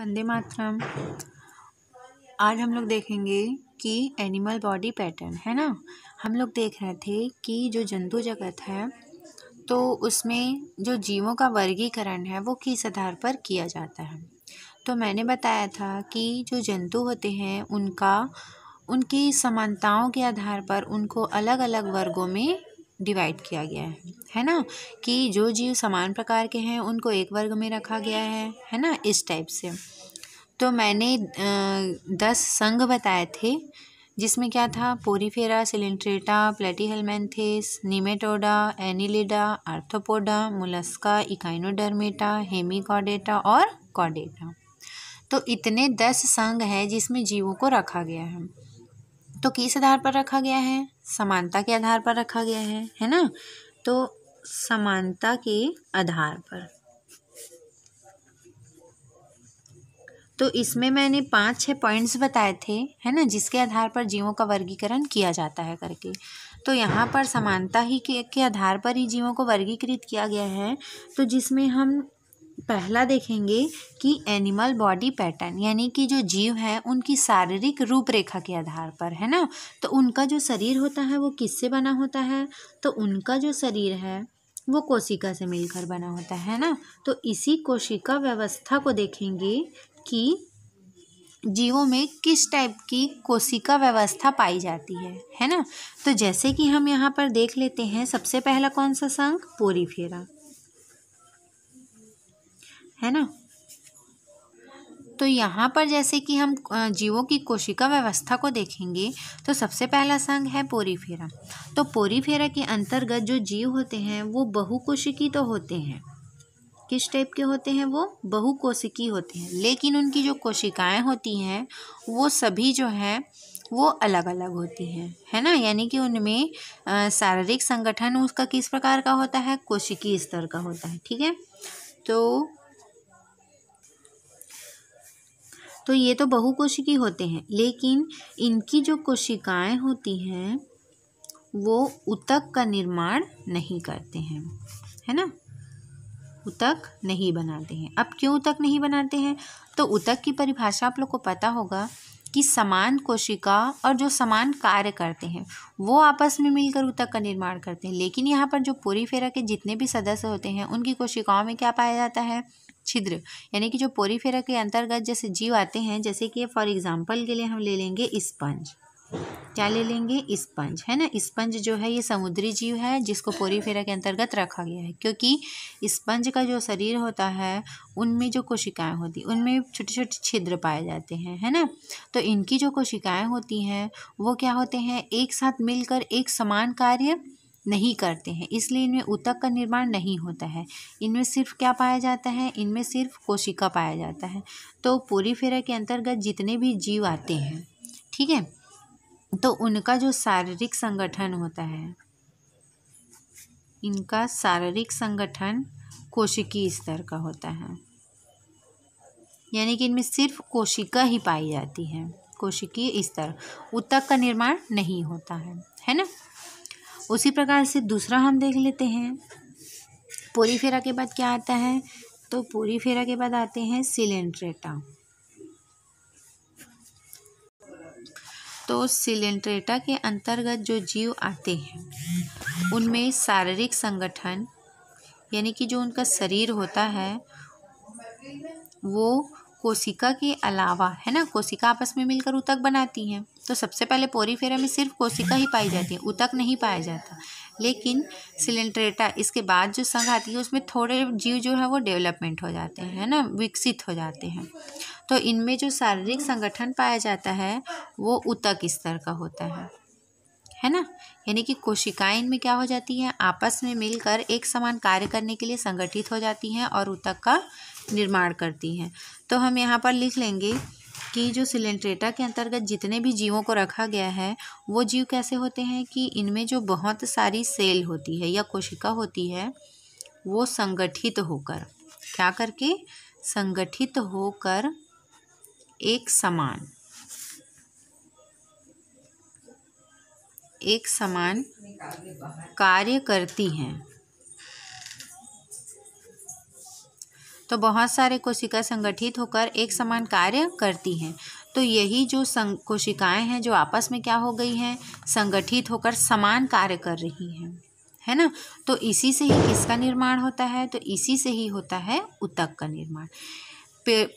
वंदे मातरम आज हम लोग देखेंगे कि एनिमल बॉडी पैटर्न है ना हम लोग देख रहे थे कि जो जंतु जगत है तो उसमें जो जीवों का वर्गीकरण है वो किस आधार पर किया जाता है तो मैंने बताया था कि जो जंतु होते हैं उनका उनकी समानताओं के आधार पर उनको अलग अलग वर्गों में डिवाइड किया गया है है ना कि जो जीव समान प्रकार के हैं उनको एक वर्ग में रखा गया है है ना इस टाइप से तो मैंने दस संघ बताए थे जिसमें क्या था porifera coelenterata platyhelminthes nematoda annelida arthropoda mollusca echinodermata hemichordata और कॉडेटा तो इतने दस संघ हैं जिसमें जीवों को रखा गया है तो किस आधार पर रखा गया है समानता के आधार पर रखा गया है है ना तो समानता के आधार पर तो इसमें मैंने पांच छह पॉइंट्स बताए थे है ना जिसके आधार पर जीवों का वर्गीकरण किया जाता है करके तो यहाँ पर समानता ही के, के आधार पर ही जीवों को वर्गीकृत किया गया है तो जिसमें हम पहला देखेंगे कि एनिमल बॉडी पैटर्न यानी कि जो जीव है उनकी शारीरिक रूपरेखा के आधार पर है ना तो उनका जो शरीर होता है वो किससे बना होता है तो उनका जो शरीर है वो कोशिका से मिलकर बना होता है ना तो इसी कोशिका व्यवस्था को देखेंगे कि जीवों में किस टाइप की कोशिका व्यवस्था पाई जाती है है ना तो जैसे कि हम यहाँ पर देख लेते हैं सबसे पहला कौन सा संघ पोरीफेरा है ना तो यहाँ पर जैसे कि हम जीवों की कोशिका व्यवस्था को देखेंगे तो सबसे पहला संग है पोरीफेरा तो पोरीफेरा के अंतर्गत जो जीव होते हैं वो बहुकोशिकी तो होते हैं किस टाइप के होते हैं वो बहुकोशिकी होते हैं लेकिन उनकी जो कोशिकाएं होती हैं वो सभी जो है वो अलग अलग होती हैं है ना यानी कि उनमें शारीरिक संगठन उसका किस प्रकार का होता है कोशिकी स्तर का होता है ठीक है तो तो ये तो बहुकोशिकी होते हैं लेकिन इनकी जो कोशिकाएं होती हैं वो उतक का निर्माण नहीं करते हैं है ना उतक नहीं बनाते हैं अब क्यों उतक नहीं बनाते हैं तो उतक की परिभाषा आप लोग को पता होगा कि समान कोशिका और जो समान कार्य करते हैं वो आपस में मिलकर उतक का निर्माण करते हैं लेकिन यहाँ पर जो पूरी फेरा के जितने भी सदस्य होते हैं उनकी कोशिकाओं में क्या पाया जाता है छिद्र यानी कि जो पोरीफेरा के अंतर्गत जैसे जीव आते हैं जैसे कि फॉर एग्जाम्पल के लिए हम ले लेंगे स्पंज क्या ले लेंगे स्पंज है ना स्पंज जो है ये समुद्री जीव है जिसको पोरीफेरा के अंतर्गत रखा गया है क्योंकि स्पंज का जो शरीर होता है उनमें जो कोशिकाएं होती उनमें छोटे छोटे छिद्र पाए जाते हैं है ना तो इनकी जो कोशिकाएं होती हैं वो क्या होते हैं एक साथ मिलकर एक समान कार्य नहीं करते हैं इसलिए इनमें उतक का निर्माण नहीं होता है इनमें सिर्फ क्या पाया जाता है इनमें सिर्फ कोशिका पाया जाता है तो पूरी फेरा के अंतर्गत जितने भी जीव आते हैं ठीक है तो उनका जो शारीरिक संगठन होता है इनका शारीरिक संगठन कोशिकी स्तर का होता है यानी कि इनमें सिर्फ कोशिका ही पाई जाती है कोशिकीय स्तर उतक का निर्माण नहीं होता है है ना उसी प्रकार से दूसरा हम देख लेते हैं पूरी फेरा के बाद क्या आता है तो पूरी फेरा के बाद आते हैं सिलेंट्रेटा तो सिलेंट्रेटा के अंतर्गत जो जीव आते हैं उनमें शारीरिक संगठन यानी कि जो उनका शरीर होता है वो कोशिका के अलावा है ना कोशिका आपस में मिलकर उतक बनाती हैं तो सबसे पहले पोरीफेरा में सिर्फ कोशिका ही पाई जाती है उतक नहीं पाया जाता लेकिन सिलेंट्रेटा इसके बाद जो संघ आती है उसमें थोड़े जीव जो है वो डेवलपमेंट हो जाते हैं है ना विकसित हो जाते हैं तो इनमें जो शारीरिक संगठन पाया जाता है वो उतक स्तर का होता है है ना यानी कि कोशिकाएं इनमें क्या हो जाती हैं आपस में मिलकर एक समान कार्य करने के लिए संगठित हो जाती हैं और उतक का निर्माण करती हैं तो हम यहाँ पर लिख लेंगे कि जो सिलेंट्रेटा के अंतर्गत जितने भी जीवों को रखा गया है वो जीव कैसे होते हैं कि इनमें जो बहुत सारी सेल होती है या कोशिका होती है वो संगठित होकर क्या करके संगठित होकर एक समान एक समान कार्य करती हैं तो बहुत सारे कोशिका संगठित होकर एक समान कार्य करती हैं तो यही जो संग कोशिकाएँ हैं जो आपस में क्या हो गई हैं संगठित होकर समान कार्य कर रही हैं है ना तो इसी से ही किसका निर्माण होता है तो इसी से ही होता है उतक का निर्माण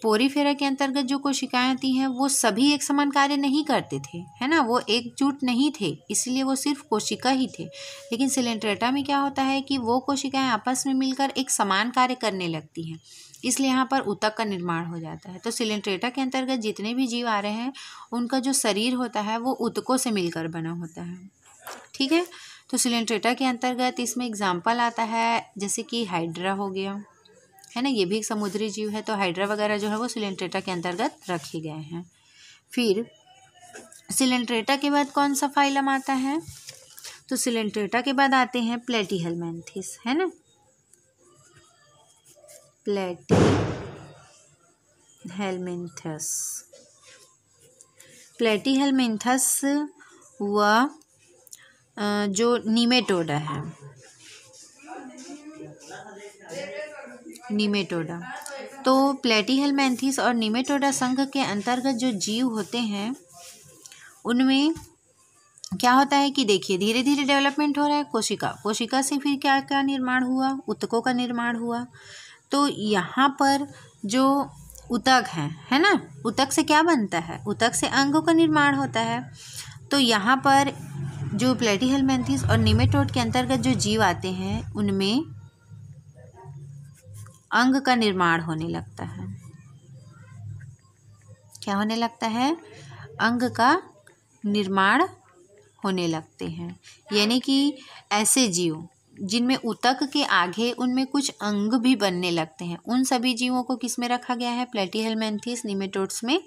पोरीफेरा के अंतर्गत जो कोशिकाएं आती हैं वो सभी एक समान कार्य नहीं करते थे है ना वो एकजुट नहीं थे इसलिए वो सिर्फ कोशिका ही थे लेकिन सिलेंट्रेटा में क्या होता है कि वो कोशिकाएं आपस में मिलकर एक समान कार्य करने लगती हैं इसलिए यहाँ पर उतक का निर्माण हो जाता है तो सिलेंट्रेटा के अंतर्गत जितने भी जीव आ रहे हैं उनका जो शरीर होता है वो उतकों से मिलकर बना होता है ठीक है तो सिलेंट्रेटा के अंतर्गत इसमें एग्जाम्पल आता है जैसे कि हाइड्रा हो गया है ना ये भी एक समुद्री जीव है तो हाइड्रा वगैरह जो है वो सिलेंट्रेटा के अंतर्गत रखे गए हैं फिर सिलेंट्रेटा के बाद कौन सा फाइलम आता है तो सिलेंट्रेटा के बाद आते हैं प्लेटीहेलमेंथिस है ना प्लेटी हेलमेंथस प्लेटी हेलमेंथस व जो नीमेटोडा है निमेटोडा तो प्लेटी हेलमैंथिस और निमेटोडा संघ के अंतर्गत जो जीव होते हैं उनमें क्या होता है कि देखिए धीरे धीरे डेवलपमेंट हो रहा है कोशिका कोशिका से फिर क्या क्या निर्माण हुआ उतकों का निर्माण हुआ तो यहाँ पर जो उतक है है ना उतक से क्या बनता है उतक से अंगों का निर्माण होता है तो यहाँ पर जो प्लेटी हेलमेंथिस और निमेटोड के अंतर्गत जो जीव आते हैं उनमें अंग का निर्माण होने लगता है क्या होने लगता है अंग का निर्माण होने लगते हैं यानी कि ऐसे जीव जिनमें उतक के आगे उनमें कुछ अंग भी बनने लगते हैं उन सभी जीवों को किस में रखा गया है प्लेटी निमेटोड्स में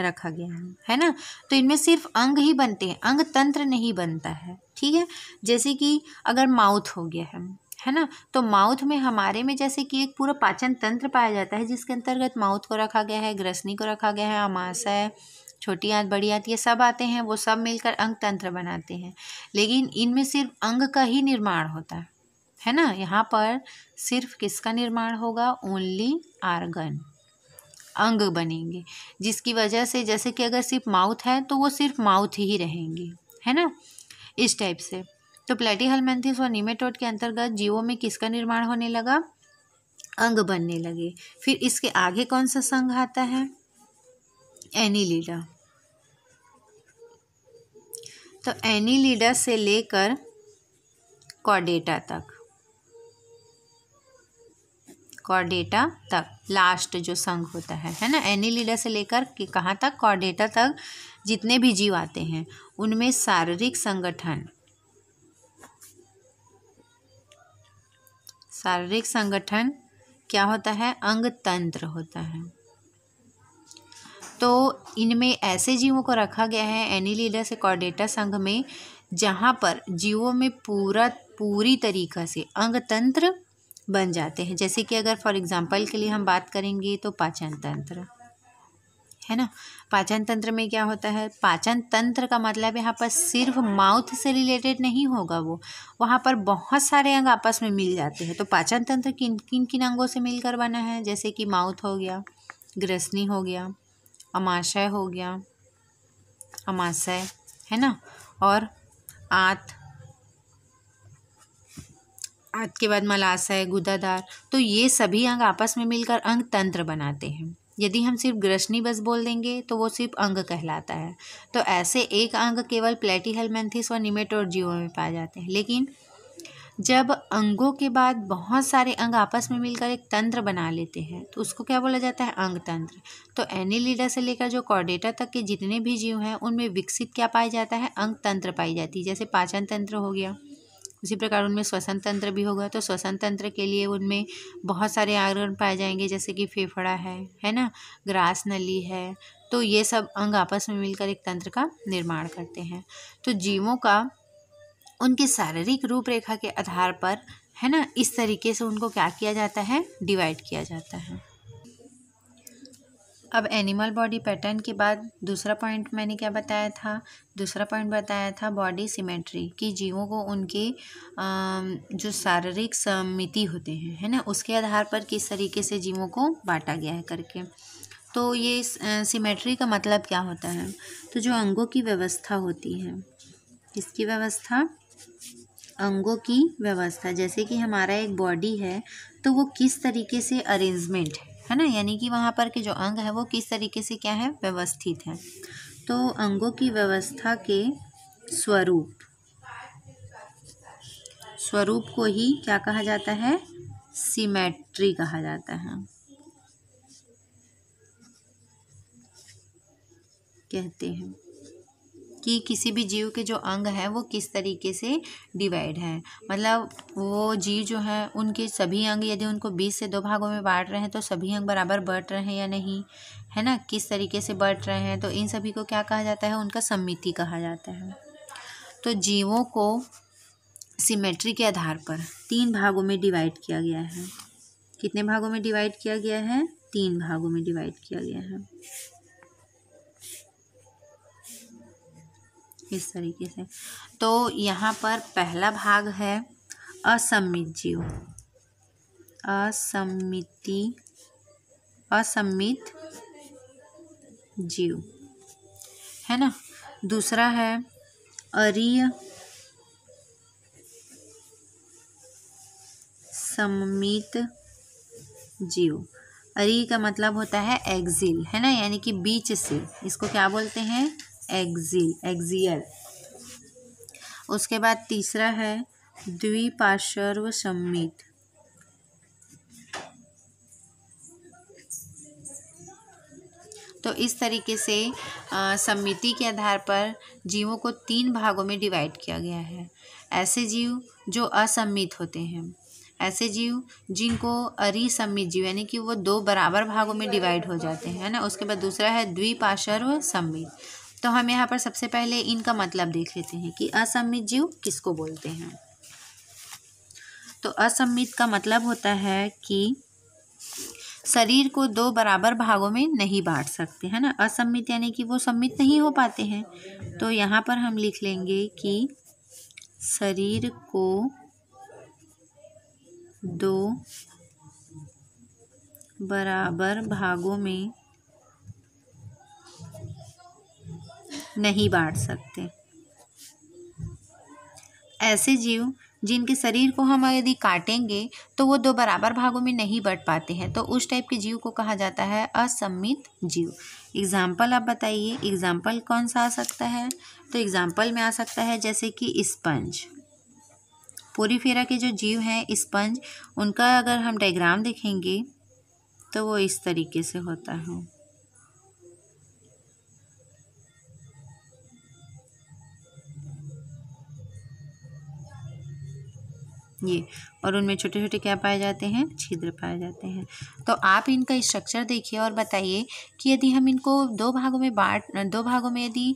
रखा गया है है ना तो इनमें सिर्फ अंग ही बनते हैं अंग तंत्र नहीं बनता है ठीक है जैसे कि अगर माउथ हो गया है है ना तो माउथ में हमारे में जैसे कि एक पूरा पाचन तंत्र पाया जाता है जिसके अंतर्गत माउथ को रखा गया है ग्रसनी को रखा गया है अमाशय छोटी आँत बड़ी आँत ये सब आते हैं वो सब मिलकर अंग तंत्र बनाते हैं लेकिन इनमें सिर्फ अंग का ही निर्माण होता है है ना यहाँ पर सिर्फ किसका निर्माण होगा ओनली आर्गन अंग बनेंगे जिसकी वजह से जैसे कि अगर सिर्फ माउथ है तो वो सिर्फ माउथ ही रहेंगे है ना इस टाइप से तो प्लेटी हलमेंथिस व के अंतर्गत जीवों में किसका निर्माण होने लगा अंग बनने लगे फिर इसके आगे कौन सा संघ आता है एनीलीडा तो एनीलीडा से लेकर कॉडेटा तक कॉर्डेटा तक लास्ट जो संघ होता है है ना एनीलीडा से लेकर कि कहाँ तक कॉर्डेटा तक जितने भी जीव आते हैं उनमें शारीरिक संगठन शारीरिक संगठन क्या होता है अंग तंत्र होता है तो इनमें ऐसे जीवों को रखा गया है एनिलीडा से कॉर्डेटा संघ में जहाँ पर जीवों में पूरा पूरी तरीका से अंग तंत्र बन जाते हैं जैसे कि अगर फॉर एग्ज़ाम्पल के लिए हम बात करेंगे तो पाचन तंत्र है ना पाचन तंत्र में क्या होता है पाचन तंत्र का मतलब यहाँ पर सिर्फ माउथ से रिलेटेड नहीं होगा वो वहाँ पर बहुत सारे अंग आपस में मिल जाते हैं तो पाचन तंत्र किन किन किन अंगों से मिलकर बना है जैसे कि माउथ हो गया ग्रसनी हो गया अमाशय हो गया अमाशय है ना और आत आत के बाद मलाशय गुदादार तो ये सभी अंग आपस में मिलकर अंग तंत्र बनाते हैं यदि हम सिर्फ ग्रसनी बस बोल देंगे तो वो सिर्फ अंग कहलाता है तो ऐसे एक अंग केवल प्लेटीहेलमेंथिस व जीवों में पाए जाते हैं लेकिन जब अंगों के बाद बहुत सारे अंग आपस में मिलकर एक तंत्र बना लेते हैं तो उसको क्या बोला जाता है अंग तंत्र तो एनिलीडा से लेकर जो कॉर्डेटा तक के जितने भी जीव हैं उनमें विकसित क्या पाया जाता है अंग तंत्र पाई जाती है जैसे पाचन तंत्र हो गया उसी प्रकार उनमें श्वसन तंत्र भी होगा तो श्वसन तंत्र के लिए उनमें बहुत सारे आंगन पाए जाएंगे जैसे कि फेफड़ा है है ना ग्रास नली है तो ये सब अंग आपस में मिलकर एक तंत्र का निर्माण करते हैं तो जीवों का उनके शारीरिक रूपरेखा के आधार पर है ना इस तरीके से उनको क्या किया जाता है डिवाइड किया जाता है अब एनिमल बॉडी पैटर्न के बाद दूसरा पॉइंट मैंने क्या बताया था दूसरा पॉइंट बताया था बॉडी सिमेट्री कि जीवों को उनके जो शारीरिक समिति होते हैं है ना उसके आधार पर किस तरीके से जीवों को बांटा गया है करके तो ये सिमेट्री का मतलब क्या होता है तो जो अंगों की व्यवस्था होती है इसकी व्यवस्था अंगों की व्यवस्था जैसे कि हमारा एक बॉडी है तो वो किस तरीके से अरेंजमेंट है है ना यानी कि वहाँ पर के जो अंग है वो किस तरीके से क्या है व्यवस्थित है तो अंगों की व्यवस्था के स्वरूप स्वरूप को ही क्या कहा जाता है सिमेट्री कहा जाता है कहते हैं कि किसी भी जीव के जो अंग हैं वो किस तरीके से डिवाइड हैं मतलब वो जीव जो हैं उनके सभी अंग यदि उनको बीस से दो भागों में बांट रहे हैं तो सभी अंग बराबर बढ़ रहे हैं या नहीं है ना किस तरीके से बढ़ रहे हैं तो इन सभी को क्या कहा जाता है उनका सम्मिति कहा जाता है तो जीवों को सिमेट्री के आधार पर तीन भागों में डिवाइड किया गया है कितने भागों में डिवाइड किया गया है तीन भागों में डिवाइड किया गया है इस तरीके से तो यहाँ पर पहला भाग है असम्मित जीव असम्मिति असम्मित जीव है ना दूसरा है अरिय सम्मित जीव अरी का मतलब होता है एक्जिल है ना यानी कि बीच से इसको क्या बोलते हैं एक्जिल एक्जियल उसके बाद तीसरा है द्विपाशर्व सम्मित तो इस तरीके से सम्मिति के आधार पर जीवों को तीन भागों में डिवाइड किया गया है ऐसे जीव जो असम्मित होते हैं ऐसे जीव जिनको अरिसम्मित जीव यानी कि वो दो बराबर भागों में डिवाइड हो जाते हैं ना उसके बाद दूसरा है द्विपाशर्व सम्मित तो हम यहाँ पर सबसे पहले इनका मतलब देख लेते हैं कि असम्मित जीव किसको बोलते हैं तो असम्मित का मतलब होता है कि शरीर को दो बराबर भागों में नहीं बांट सकते है ना असम्मित यानी कि वो सम्मित नहीं हो पाते हैं तो यहाँ पर हम लिख लेंगे कि शरीर को दो बराबर भागों में नहीं बांट सकते ऐसे जीव जिनके शरीर को हम यदि काटेंगे तो वो दो बराबर भागों में नहीं बट पाते हैं तो उस टाइप के जीव को कहा जाता है असम्मित जीव एग्ज़ाम्पल आप बताइए एग्ज़ाम्पल कौन सा आ सकता है तो एग्ज़ाम्पल में आ सकता है जैसे कि स्पंज पूरी फेरा के जो जीव हैं स्पंज उनका अगर हम डायग्राम देखेंगे तो वो इस तरीके से होता है ये और उनमें छोटे छोटे क्या पाए जाते हैं छिद्र पाए जाते हैं तो आप इनका स्ट्रक्चर देखिए और बताइए कि यदि हम इनको दो भागों में बांट दो भागों में यदि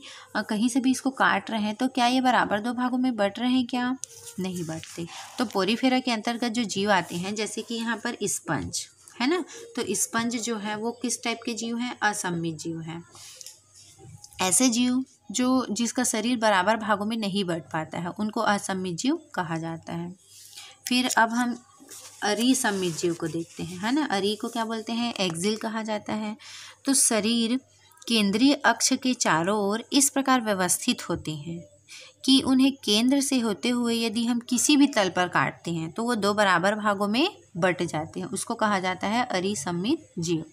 कहीं से भी इसको काट रहे हैं तो क्या ये बराबर दो भागों में बट रहे हैं क्या नहीं बटते तो पोरीफेरा के अंतर्गत जो जीव आते हैं जैसे कि यहाँ पर स्पंज है ना तो स्पंज जो है वो किस टाइप के जीव हैं असमित जीव हैं ऐसे जीव जो जिसका शरीर बराबर भागों में नहीं बट पाता है उनको असमित जीव कहा जाता है फिर अब हम अरी समित जीव को देखते हैं है ना अरी को क्या बोलते हैं एक्जिल कहा जाता है तो शरीर केंद्रीय अक्ष के चारों ओर इस प्रकार व्यवस्थित होते हैं कि उन्हें केंद्र से होते हुए यदि हम किसी भी तल पर काटते हैं तो वो दो बराबर भागों में बट जाते हैं उसको कहा जाता है अरिसमित जीव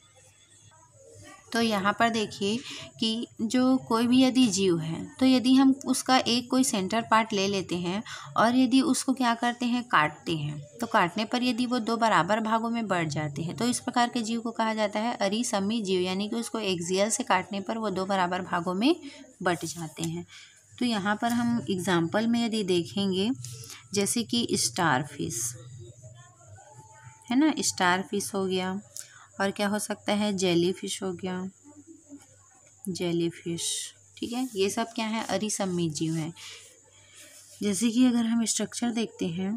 तो यहाँ पर देखिए कि जो कोई भी यदि जीव है तो यदि हम उसका एक कोई सेंटर पार्ट ले लेते हैं और यदि उसको क्या करते हैं काटते हैं तो काटने पर यदि वो दो बराबर भागों में बढ़ जाते हैं तो इस प्रकार के जीव को कहा जाता है अरिसमी जीव यानी कि उसको एक्जियल से काटने पर वो दो बराबर भागों में बट जाते हैं तो यहाँ पर हम एग्ज़ाम्पल में यदि देखेंगे जैसे कि स्टार फिश है ना स्टार फिश हो गया और क्या हो सकता है जेली फिश हो गया जेली फिश ठीक है ये सब क्या है अरिसमी जीव है जैसे कि अगर हम स्ट्रक्चर देखते हैं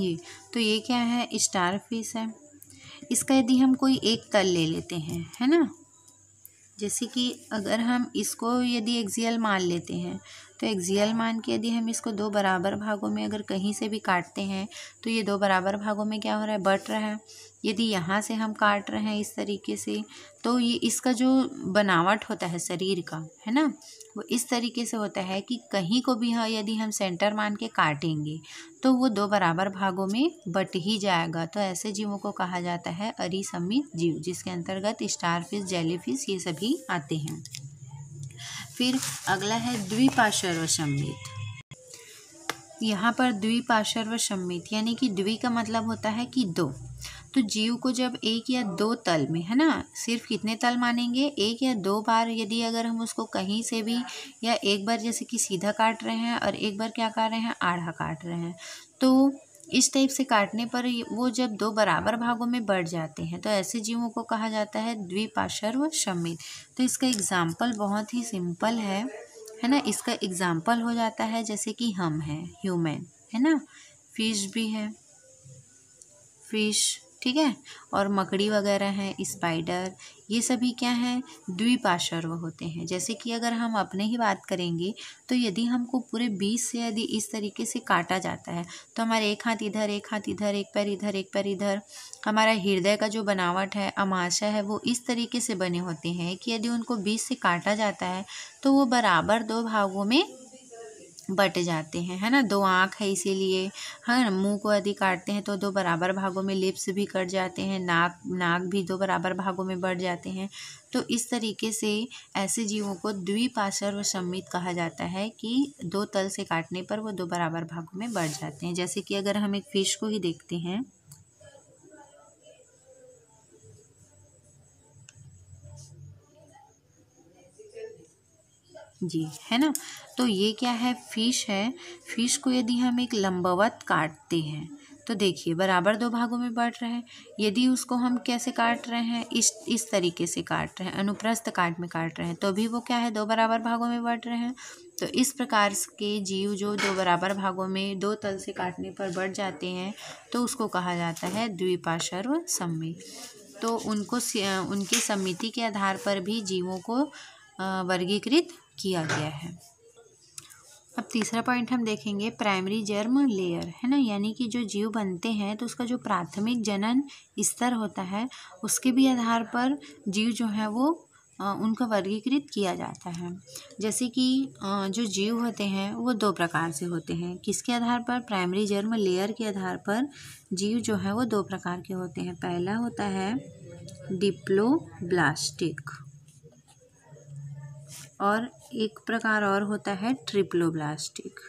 ये तो ये क्या है स्टार फिश है इसका यदि हम कोई एक तल ले लेते हैं है ना जैसे कि अगर हम इसको यदि एक्जियल मान लेते हैं तो एक्सियल मान के यदि हम इसको दो बराबर भागों में अगर कहीं से भी काटते हैं तो ये दो बराबर भागों में क्या हो रहा है बट रहा है यदि यहाँ से हम काट रहे हैं इस तरीके से तो ये इसका जो बनावट होता है शरीर का है ना वो इस तरीके से होता है कि कहीं को भी हाँ यदि हम सेंटर मान के काटेंगे तो वो दो बराबर भागों में बट ही जाएगा तो ऐसे जीवों को कहा जाता है अरिसमित जीव जिसके अंतर्गत स्टार फिश जेलीफिश ये सभी आते हैं फिर अगला है द्विपाशर्व सम्मित यहाँ पर द्विपाशर्व सम्मित यानी कि द्वि का मतलब होता है कि दो तो जीव को जब एक या दो तल में है ना सिर्फ कितने तल मानेंगे एक या दो बार यदि अगर हम उसको कहीं से भी या एक बार जैसे कि सीधा काट रहे हैं और एक बार क्या काट रहे हैं आढ़ा काट रहे हैं तो इस टाइप से काटने पर वो जब दो बराबर भागों में बढ़ जाते हैं तो ऐसे जीवों को कहा जाता है द्विपाशर्व शमित तो इसका एग्ज़ाम्पल बहुत ही सिंपल है है ना इसका एग्ज़ाम्पल हो जाता है जैसे कि हम हैं ह्यूमन है ना फिश भी है फिश ठीक है और मकड़ी वगैरह है स्पाइडर ये सभी क्या हैं द्विपाशर्व होते हैं जैसे कि अगर हम अपने ही बात करेंगे तो यदि हमको पूरे बीस से यदि इस तरीके से काटा जाता है तो हमारे एक हाथ इधर एक हाथ इधर एक पैर इधर एक पैर इधर हमारा हृदय का जो बनावट है अमाशय है वो इस तरीके से बने होते हैं कि यदि उनको बीस से काटा जाता है तो वो बराबर दो भागों में बट जाते हैं है ना दो आँख है इसीलिए है ना मुंह को यदि काटते हैं तो दो बराबर भागों में लिप्स भी कट जाते हैं नाक नाक भी दो बराबर भागों में बढ़ जाते हैं तो इस तरीके से ऐसे जीवों को द्विपार्श्व सम्मित कहा जाता है कि दो तल से काटने पर वो दो बराबर भागों में बढ़ जाते हैं जैसे कि अगर हम एक फ़िश को ही देखते हैं जी है ना तो ये क्या है फिश है फिश को यदि हम एक लंबवत काटते हैं तो देखिए बराबर दो भागों में बांट रहे हैं यदि उसको हम कैसे काट रहे हैं इस इस तरीके से काट रहे हैं अनुप्रस्थ काट में काट रहे हैं तो भी वो क्या है दो बराबर भागों में बांट रहे हैं तो इस प्रकार के जीव जो दो बराबर भागों में दो तल से काटने पर बढ़ जाते हैं तो उसको कहा जाता है द्विपाशर्व सम्मी तो उनको उनकी सम्मिति के आधार पर भी जीवों को वर्गीकृत किया गया है अब तीसरा पॉइंट हम देखेंगे प्राइमरी जर्म लेयर है ना यानी कि जो जीव बनते हैं तो उसका जो प्राथमिक जनन स्तर होता है उसके भी आधार पर जीव जो है वो उनका वर्गीकृत किया जाता है जैसे कि जो जीव होते हैं वो दो प्रकार से होते हैं किसके आधार पर प्राइमरी जर्म लेयर के आधार पर जीव जो है वो दो प्रकार के होते हैं पहला होता है डिप्लोब्लास्टिक और एक प्रकार और होता है ट्रिप्लोब्लास्टिक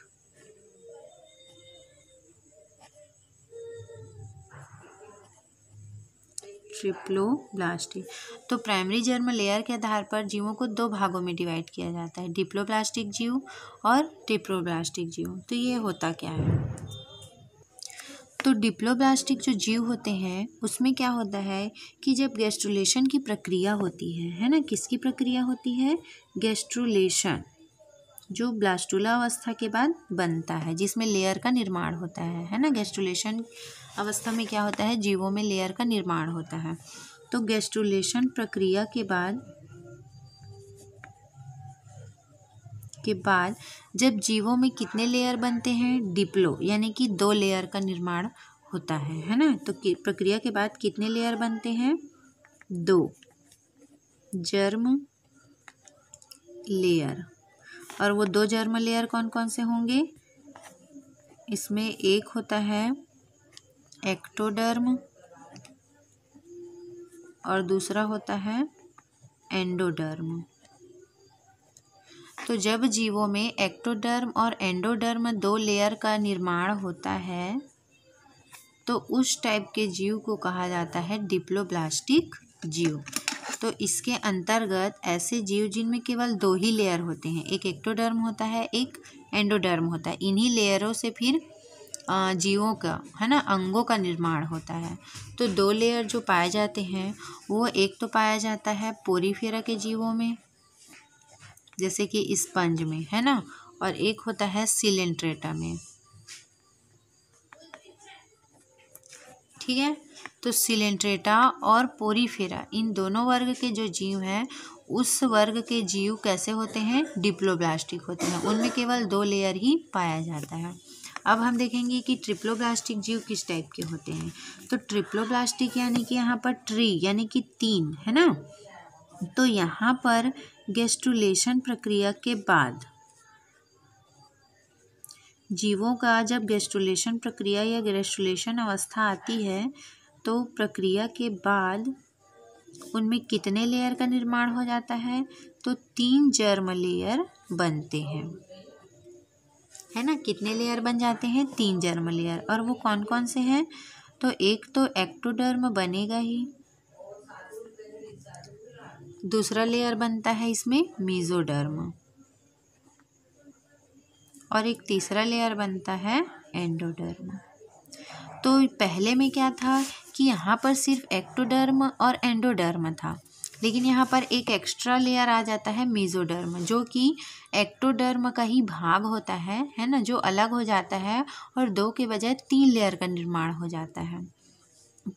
ट्रिप्लोब्लास्टिक तो प्राइमरी जर्म लेयर के आधार पर जीवों को दो भागों में डिवाइड किया जाता है डिप्लोब्लास्टिक जीव और टिप्रोब्लास्टिक जीव तो ये होता क्या है तो डिप्लोब्लास्टिक जो जीव होते हैं उसमें क्या होता है कि जब गैस्ट्रोलेशन की प्रक्रिया होती है है ना किसकी प्रक्रिया होती है गैस्ट्रोलेशन जो ब्लास्टुला अवस्था के बाद बनता है जिसमें लेयर का निर्माण होता है है ना गैस्ट्रोलेशन अवस्था में क्या होता है जीवों में लेयर का निर्माण होता है तो गैस्ट्रोलेशन प्रक्रिया के बाद के बाद जब जीवों में कितने लेयर बनते हैं डिप्लो यानी कि दो लेयर का निर्माण होता है है ना तो प्रक्रिया के बाद कितने लेयर बनते हैं दो जर्म लेयर और वो दो जर्म लेयर कौन कौन से होंगे इसमें एक होता है एक्टोडर्म और दूसरा होता है एंडोडर्म तो जब जीवों में एक्टोडर्म और एंडोडर्म दो लेयर का निर्माण होता है तो उस टाइप के जीव को कहा जाता है डिप्लोब्लास्टिक जीव तो इसके अंतर्गत ऐसे जीव जिनमें केवल दो ही लेयर होते हैं एक एक्टोडर्म होता है एक एंडोडर्म होता है इन्हीं लेयरों से फिर जीवों का है ना अंगों का निर्माण होता है तो दो लेयर जो पाए जाते हैं वो एक तो पाया जाता है पोरीफेरा के जीवों में जैसे कि स्पंज में है ना और एक होता है सिलेंट्रेटा में ठीक है तो सिलेंट्रेटा और पोरीफेरा इन दोनों वर्ग के जो जीव हैं उस वर्ग के जीव कैसे होते हैं डिप्लोब्लास्टिक होते हैं उनमें केवल दो लेयर ही पाया जाता है अब हम देखेंगे कि ट्रिप्लोब्लास्टिक जीव किस टाइप के होते हैं तो ट्रिप्लोब्लास्टिक यानी कि यहाँ पर ट्री यानी कि तीन है ना तो यहाँ पर गेस्टुलेशन प्रक्रिया के बाद जीवों का जब गेस्टुलेशन प्रक्रिया या गेस्टुलेशन अवस्था आती है तो प्रक्रिया के बाद उनमें कितने लेयर का निर्माण हो जाता है तो तीन जर्म लेयर बनते हैं है ना कितने लेयर बन जाते हैं तीन जर्म लेयर और वो कौन कौन से हैं तो एक तो एक्टोडर्म बनेगा ही दूसरा लेयर बनता है इसमें मीजोडर्म और एक तीसरा लेयर बनता है एंडोडर्म तो पहले में क्या था कि यहाँ पर सिर्फ एक्टोडर्म और एंडोडर्म था लेकिन यहाँ पर एक एक्स्ट्रा लेयर आ जाता है मीजोडर्म जो कि एक्टोडर्म का ही भाग होता है है ना जो अलग हो जाता है और दो के बजाय तीन लेयर का निर्माण हो जाता है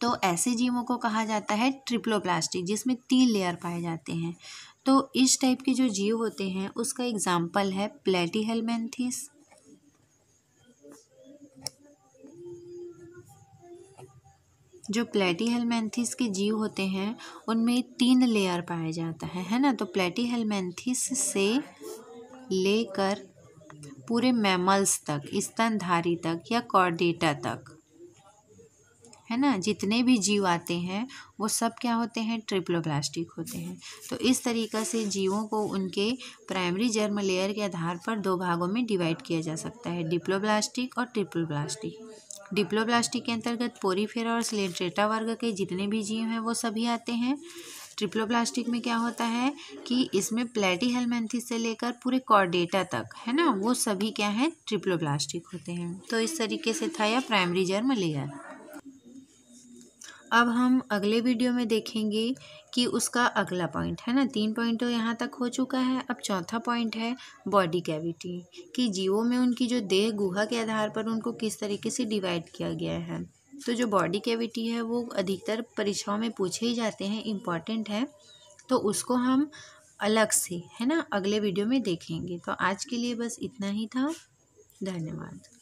तो ऐसे जीवों को कहा जाता है ट्रिप्लोप्लास्टिक जिसमें तीन लेयर पाए जाते हैं तो इस टाइप के जो जीव होते हैं उसका एग्जाम्पल है प्लेटी हेलमेंथिस जो प्लेटी हेलमेंथिस के जीव होते हैं उनमें तीन लेयर पाया जाता है है ना तो प्लेटी हेलमेंथिस से लेकर पूरे मैमल्स तक स्तनधारी तक या कॉर्डेटा तक है ना जितने भी जीव आते हैं वो सब क्या होते हैं ट्रिप्लोब्लास्टिक होते हैं तो इस तरीक़ा से जीवों को उनके प्राइमरी जर्म लेयर के आधार पर दो भागों में डिवाइड किया जा सकता है डिप्लोब्लास्टिक और ट्रिप्लोब्लास्टिक डिप्लोब्लास्टिक के अंतर्गत पोरीफेरा और स्लेट्रेटा वर्ग के जितने भी जीव हैं वो सभी आते हैं ट्रिप्लोब्लास्टिक में क्या होता है कि इसमें प्लेटी हेलमेंथिस से लेकर पूरे कॉर्डेटा तक है ना वो सभी क्या है ट्रिप्लोब्लास्टिक होते हैं तो इस तरीके से था यह प्राइमरी जर्म लेयर अब हम अगले वीडियो में देखेंगे कि उसका अगला पॉइंट है ना तीन पॉइंट तो यहाँ तक हो चुका है अब चौथा पॉइंट है बॉडी कैविटी कि जीवों में उनकी जो देह गुहा के आधार पर उनको किस तरीके से डिवाइड किया गया है तो जो बॉडी कैविटी है वो अधिकतर परीक्षाओं में पूछे ही जाते हैं इम्पॉर्टेंट है तो उसको हम अलग से है ना अगले वीडियो में देखेंगे तो आज के लिए बस इतना ही था धन्यवाद